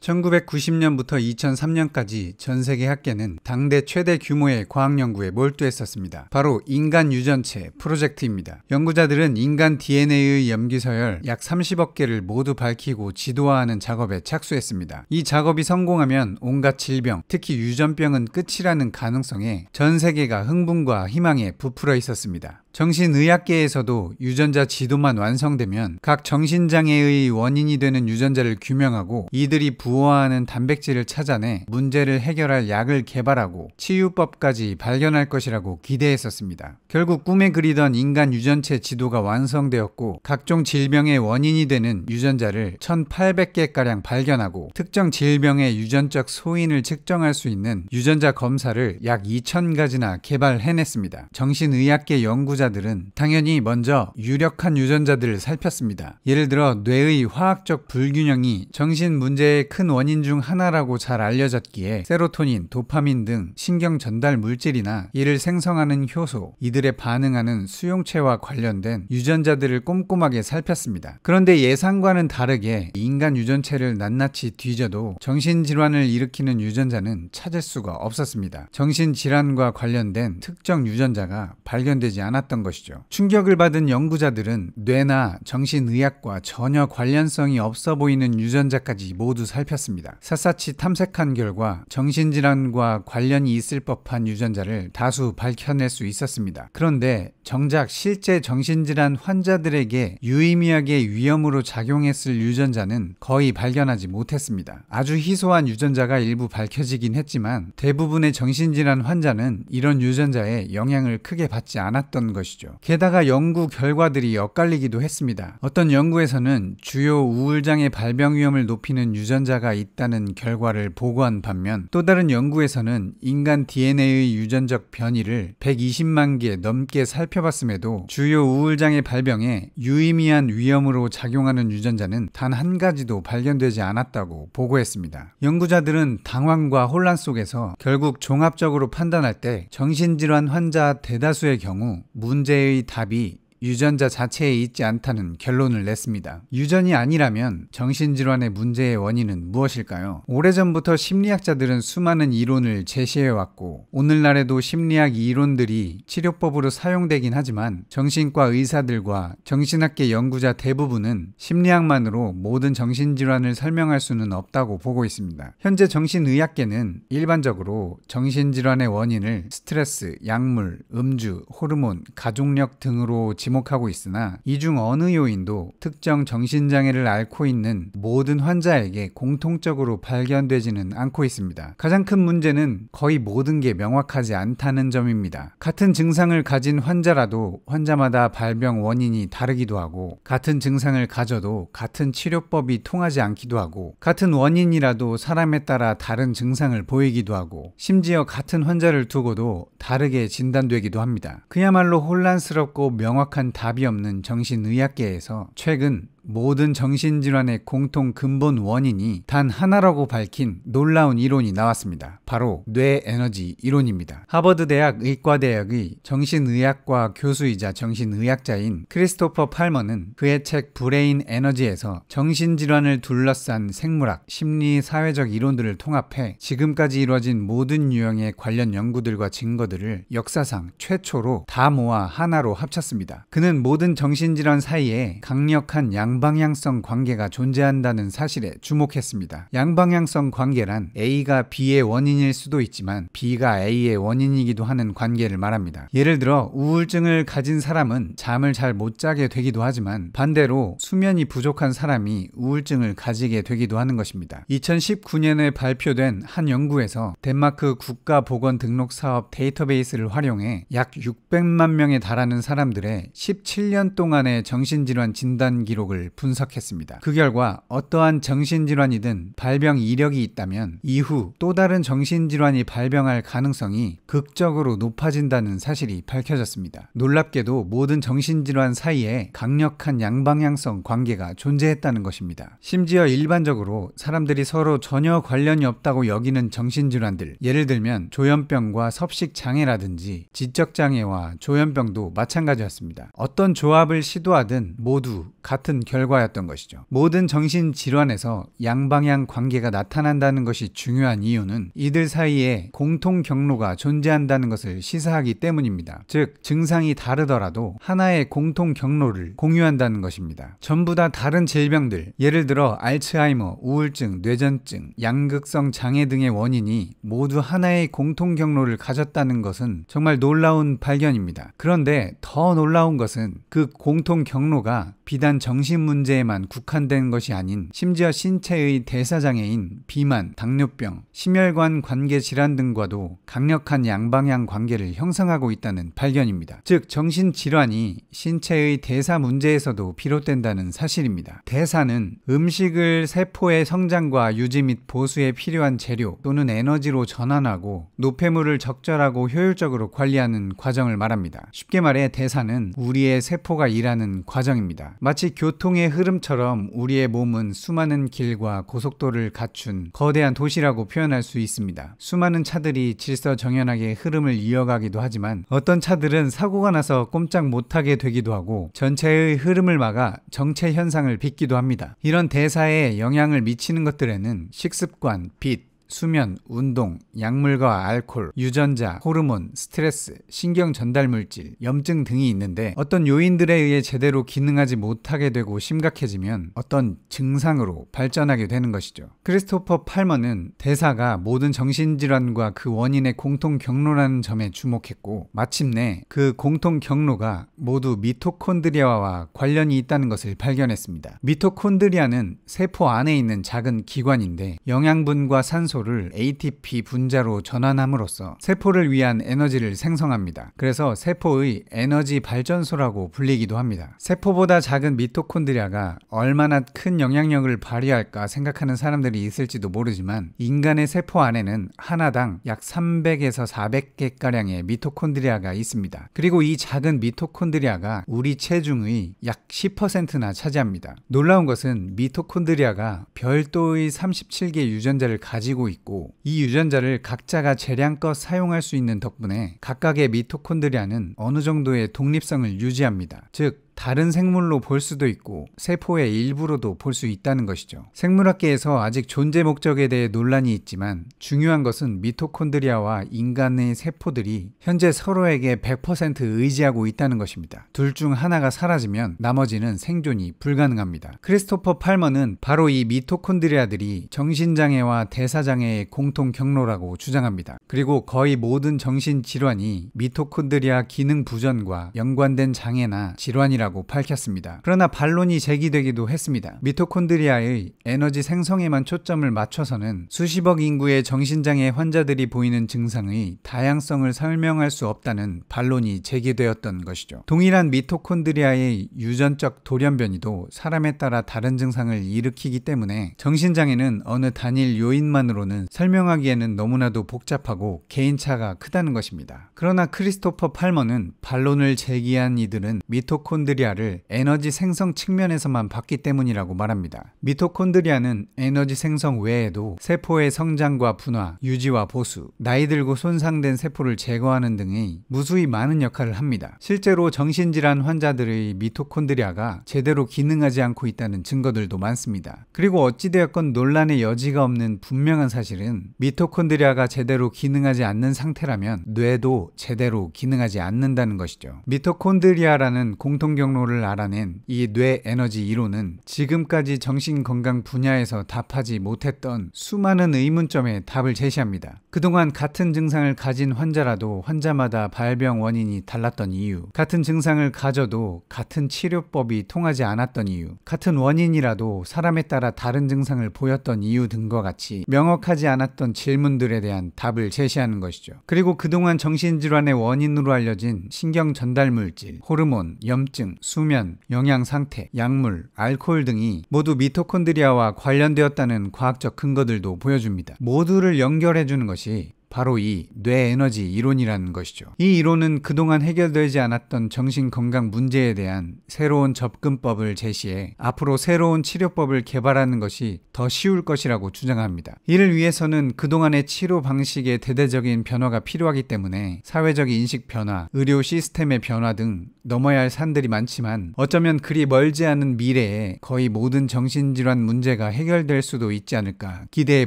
1990년부터 2003년까지 전 세계 학계는 당대 최대 규모의 과학 연구에 몰두했었습니다. 바로 인간 유전체 프로젝트입니다. 연구자들은 인간 DNA의 염기서열 약 30억 개를 모두 밝히고 지도화하는 작업에 착수했습니다. 이 작업이 성공하면 온갖 질병, 특히 유전병은 끝이라는 가능성에 전 세계가 흥분과 희망에 부풀어 있었습니다. 정신의학계에서도 유전자 지도만 완성되면 각 정신장애의 원인이 되는 유전자를 규명하고 이들이 부호화하는 단백질을 찾아내 문제를 해결할 약을 개발하고 치유법까지 발견할 것이라고 기대했었습니다. 결국 꿈에 그리던 인간 유전체 지도가 완성되었고 각종 질병의 원인이 되는 유전자를 1800개가량 발견하고 특정 질병의 유전적 소인을 측정할 수 있는 유전자 검사를 약 2000가지나 개발해냈습니다. 정신의학계 연구자 연구자들은 당연히 먼저 유력한 유전자들을 살폈습니다. 예를 들어 뇌의 화학적 불균형이 정신 문제의 큰 원인 중 하나라고 잘 알려졌기에 세로토닌, 도파민 등 신경 전달 물질이나 이를 생성하는 효소, 이들의 반응하는 수용체와 관련된 유전자들을 꼼꼼하게 살폈습니다. 그런데 예상과는 다르게 인간 유전체를 낱낱이 뒤져도 정신질환을 일으키는 유전자는 찾을 수가 없었습니다. 정신질환과 관련된 특정 유전자가 발견되지 않았다. 나왔던 것이죠. 충격을 받은 연구자들은 뇌나 정신의학과 전혀 관련성이 없어 보이는 유전자까지 모두 살폈습니다. 샅샅이 탐색한 결과 정신질환과 관련이 있을 법한 유전자를 다수 밝혀낼 수 있었습니다. 그런데 정작 실제 정신질환 환자들에게 유의미하게 위험으로 작용했을 유전자는 거의 발견하지 못했습니다. 아주 희소한 유전자가 일부 밝혀지긴 했지만 대부분의 정신질환 환자는 이런 유전자에 영향을 크게 받지 않았던 것입니다. 것이죠. 게다가 연구 결과들이 엇갈리기도 했습니다. 어떤 연구에서는 주요 우울장의 발병 위험을 높이는 유전자가 있다는 결과를 보고한 반면 또 다른 연구에서는 인간 DNA의 유전적 변이를 120만 개 넘게 살펴봤음에도 주요 우울장의 발병에 유의미한 위험으로 작용하는 유전자는 단 한 가지도 발견되지 않았다고 보고했습니다. 연구자들은 당황과 혼란 속에서 결국 종합적으로 판단할 때 정신질환 환자 대다수의 경우 무 문제의 답이 유전자 자체에 있지 않다는 결론을 냈습니다. 유전이 아니라면 정신질환의 문제의 원인은 무엇일까요? 오래전부터 심리학자들은 수많은 이론을 제시해왔고 오늘날에도 심리학 이론들이 치료법으로 사용되긴 하지만 정신과 의사들과 정신학계 연구자 대부분은 심리학만으로 모든 정신질환을 설명할 수는 없다고 보고 있습니다. 현재 정신의학계는 일반적으로 정신질환의 원인을 스트레스, 약물, 음주, 호르몬, 가족력 등으로 집 지목하고 있으나 이 중 어느 요인도 특정 정신장애를 앓고 있는 모든 환자에게 공통적으로 발견되지는 않고 있습니다. 가장 큰 문제는 거의 모든 게 명확하지 않다는 점입니다. 같은 증상을 가진 환자라도 환자마다 발병 원인이 다르기도 하고 같은 증상을 가져도 같은 치료법이 통하지 않기도 하고 같은 원인이라도 사람에 따라 다른 증상을 보이기도 하고 심지어 같은 환자를 두고도 다르게 진단되기도 합니다. 그야말로 혼란스럽고 명확한 명확한 답이 없는 정신의학계에서 최근 모든 정신질환의 공통 근본 원인이 단 하나라고 밝힌 놀라운 이론이 나왔습니다. 바로 뇌에너지 이론입니다. 하버드대학 의과대학의 정신의학과 교수이자 정신의학자인 크리스토퍼 팔머는 그의 책 브레인 에너지에서 정신질환을 둘러싼 생물학, 심리, 사회적 이론들을 통합해 지금까지 이뤄진 모든 유형의 관련 연구들과 증거들을 역사상 최초로 다 모아 하나로 합쳤습니다. 그는 모든 정신질환 사이에 강력한 양 양방향성 관계가 존재한다는 사실에 주목했습니다. 양방향성 관계란 A가 B의 원인일 수도 있지만 B가 A의 원인이기도 하는 관계를 말합니다. 예를 들어 우울증을 가진 사람은 잠을 잘 못 자게 되기도 하지만 반대로 수면이 부족한 사람이 우울증을 가지게 되기도 하는 것입니다. 2019년에 발표된 한 연구에서 덴마크 국가보건등록사업 데이터베이스를 활용해 약 600만 명에 달하는 사람들의 17년 동안의 정신질환 진단 기록을 정보를 분석했습니다. 그 결과 어떠한 정신질환이든 발병 이력이 있다면 이후 또 다른 정신질환이 발병할 가능성이 극적으로 높아진다는 사실이 밝혀졌습니다. 놀랍게도 모든 정신질환 사이에 강력한 양방향성 관계가 존재했다는 것입니다. 심지어 일반적으로 사람들이 서로 전혀 관련이 없다고 여기는 정신질환들, 예를 들면 조현병과 섭식장애라든지 지적장애와 조현병도 마찬가지였습니다. 어떤 조합을 시도하든 모두 같은 결과였던 것이죠. 모든 정신 질환에서 양방향 관계가 나타난다는 것이 중요한 이유는 이들 사이에 공통 경로가 존재한다는 것을 시사하기 때문입니다. 즉, 증상이 다르더라도 하나의 공통 경로를 공유한다는 것입니다. 전부 다 다른 질병들, 예를 들어 알츠하이머, 우울증, 뇌전증, 양극성 장애 등의 원인이 모두 하나의 공통 경로를 가졌다는 것은 정말 놀라운 발견입니다. 그런데 더 놀라운 것은 그 공통 경로가 비단 정신 음식 문제에만 국한된 것이 아닌 심지어 신체의 대사장애인, 비만, 당뇨병, 심혈관 관계 질환 등과도 강력한 양방향 관계를 형성하고 있다는 발견입니다. 즉 정신 질환이 신체의 대사 문제에서도 비롯된다는 사실입니다. 대사는 음식을 세포의 성장과 유지 및 보수에 필요한 재료 또는 에너지로 전환하고 노폐물을 적절하고 효율적으로 관리하는 과정을 말합니다. 쉽게 말해 대사는 우리의 세포가 일하는 과정입니다. 마치 교통 교통의 흐름처럼 우리의 몸은 수많은 길과 고속도를 갖춘 거대한 도시라고 표현할 수 있습니다. 수많은 차들이 질서정연하게 흐름을 이어가기도 하지만 어떤 차들은 사고가 나서 꼼짝 못하게 되기도 하고 전체의 흐름을 막아 정체 현상을 빚기도 합니다. 이런 대사에 영향을 미치는 것들에는 식습관, 빛, 수면, 운동, 약물과 알코올, 유전자, 호르몬, 스트레스, 신경 전달 물질, 염증 등이 있는데 어떤 요인들에 의해 제대로 기능하지 못하게 되고 심각해지면 어떤 증상으로 발전하게 되는 것이죠. 크리스토퍼 팔머는 대사가 모든 정신질환과 그 원인의 공통 경로라는 점에 주목했고 마침내 그 공통 경로가 모두 미토콘드리아와 관련이 있다는 것을 발견했습니다. 미토콘드리아는 세포 안에 있는 작은 기관인데 영양분과 산소 세포를 ATP 분자로 전환함으로써 세포를 위한 에너지를 생성합니다. 그래서 세포의 에너지 발전소라고 불리기도 합니다. 세포보다 작은 미토콘드리아가 얼마나 큰 영향력을 발휘할까 생각하는 사람들이 있을지도 모르지만 인간의 세포 안에는 하나당 약 300에서 400개가량의 미토콘드리아가 있습니다. 그리고 이 작은 미토콘드리아가 우리 체중의 약 10%나 차지합니다. 놀라운 것은 미토콘드리아가 별도의 37개 유전자를 가지고 있고 이 유전자를 각자가 재량껏 사용할 수 있는 덕분에 각각의 미토콘드리아는 어느 정도의 독립성을 유지합니다. 즉 다른 생물로 볼 수도 있고 세포의 일부로도 볼 수 있다는 것이죠. 생물학계에서 아직 존재 목적에 대해 논란이 있지만 중요한 것은 미토콘드리아와 인간의 세포들이 현재 서로에게 100% 의지하고 있다는 것입니다. 둘 중 하나가 사라지면 나머지는 생존이 불가능합니다. 크리스토퍼 팔머는 바로 이 미토콘드리아들이 정신장애와 대사장애의 공통 경로라고 주장합니다. 그리고 거의 모든 정신질환이 미토콘드리아 기능 부전과 연관된 장애나 질환이라고 있다고 밝혔습니다. 그러나 반론이 제기되기도 했습니다. 미토콘드리아의 에너지 생성에만 초점을 맞춰서는 수십억 인구의 정신장애 환자들이 보이는 증상의 다양성을 설명할 수 없다는 반론이 제기되었던 것이죠. 동일한 미토콘드리아의 유전적 돌연변이도 사람에 따라 다른 증상을 일으키기 때문에 정신장애는 어느 단일 요인만으로는 설명하기에는 너무나도 복잡하고 개인차가 크다는 것입니다. 그러나 크리스토퍼 팔머는 반론을 제기한 이들은 미토콘드리아 미토콘드리아를 에너지 생성 측면에서만 봤기 때문이라고 말합니다. 미토콘드리아는 에너지 생성 외에도 세포의 성장과 분화, 유지와 보수, 나이 들고 손상된 세포를 제거하는 등의 무수히 많은 역할을 합니다. 실제로 정신질환 환자들의 미토콘드리아가 제대로 기능하지 않고 있다는 증거들도 많습니다. 그리고 어찌되었건 논란의 여지가 없는 분명한 사실은 미토콘드리아가 제대로 기능하지 않는 상태라면 뇌도 제대로 기능하지 않는다는 것이죠. 미토콘드리아라는 공통경 경로를 알아낸 이 뇌 에너지 이론은 지금까지 정신 건강 분야에서 답하지 못했던 수많은 의문점에 답을 제시합니다. 그동안 같은 증상을 가진 환자라도 환자마다 발병 원인이 달랐던 이유, 같은 증상을 가져도 같은 치료법이 통하지 않았던 이유, 같은 원인이라도 사람에 따라 다른 증상을 보였던 이유 등과 같이 명확하지 않았던 질문들에 대한 답을 제시하는 것이죠. 그리고 그동안 정신질환의 원인으로 알려진 신경 전달물질, 호르몬, 염증, 수분, 음, 수면, 영양 상태, 약물, 알코올 등이 모두 미토콘드리아와 관련되었다는 과학적 근거들도 보여줍니다. 모두를 연결해 주는 것이 바로 이 뇌에너지 이론이라는 것이죠. 이 이론은 그동안 해결되지 않았던 정신건강 문제에 대한 새로운 접근법을 제시해 앞으로 새로운 치료법을 개발하는 것이 더 쉬울 것이라고 주장합니다. 이를 위해서는 그동안의 치료 방식의 대대적인 변화가 필요하기 때문에 사회적인 식 변화, 의료 시스템의 변화 등 넘어야 할 산들이 많지만 어쩌면 그리 멀지 않은 미래에 거의 모든 정신질환 문제가 해결될 수도 있지 않을까 기대해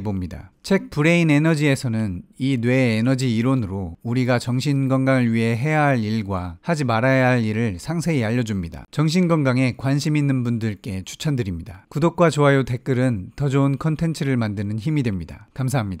봅니다. 책 브레인 에너지에서는 이뇌 에너지 이론으로 우리가 정신 건강을 위해 해야 할 일과 하지 말아야 할 일을 상세히 알려줍니다. 정신 건강에 관심 있는 분들께 추천드립니다. 구독과 좋아요 댓글은 더 좋은 컨텐츠를 만드는 힘이 됩니다. 감사합니다.